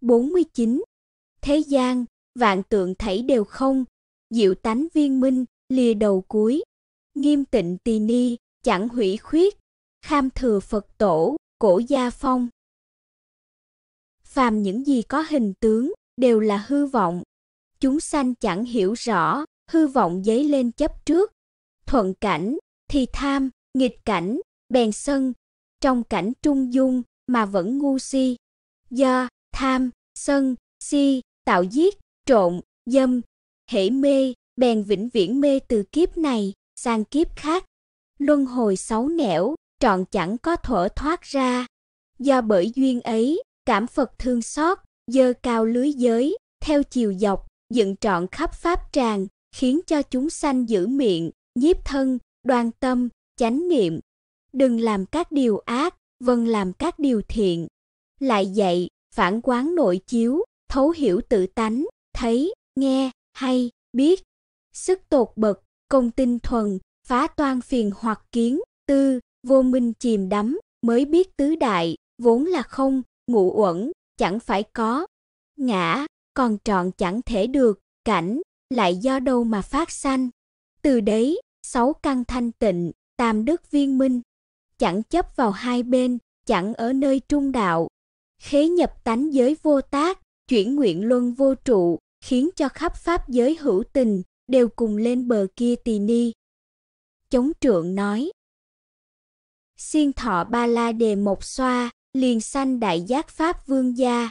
49. Thế gian, vạn tượng thảy đều không, diệu tánh viên minh, lìa đầu cuối. Nghiêm tịnh tỳ ni, chẳng hủy khuyết, kham thừa Phật tổ, cổ gia phong. Phàm những gì có hình tướng đều là hư vọng. Chúng sanh chẳng hiểu rõ, hư vọng dấy lên chấp trước. Thuận cảnh thì tham, nghịch cảnh bèn sân, trong cảnh trung dung mà vẫn ngu si. Do tham, sân, si, tạo giết, trộm dâm, hễ mê, bèn vĩnh viễn mê từ kiếp này sang kiếp khác, luân hồi xấu nẻo, trọn chẳng có thở thoát ra. Do bởi duyên ấy, cảm Phật thương xót, dơ cao lưới giới, theo chiều dọc, dựng trọn khắp pháp tràng, khiến cho chúng sanh giữ miệng, nhiếp thân, đoan tâm, chánh niệm. Đừng làm các điều ác, vâng làm các điều thiện. Lại dạy, phản quán nội chiếu, thấu hiểu tự tánh, thấy, nghe, hay, biết. Sức tột bậc, công tinh thuần, phá toan phiền hoặc kiến, tư, vô minh chìm đắm, mới biết tứ đại, vốn là không, ngụ uẩn, chẳng phải có. Ngã, còn trọn chẳng thể được, cảnh, lại do đâu mà phát sanh. Từ đấy, sáu căn thanh tịnh, tam đức viên minh. Chẳng chấp vào hai bên, chẳng ở nơi trung đạo, khế nhập tánh giới vô tác, chuyển nguyện luân vô trụ, khiến cho khắp pháp giới hữu tình đều cùng lên bờ kia tỳ ni. Chống trượng nói: Xiên thọ ba la đề một xoa, liền sanh đại giác pháp vương gia.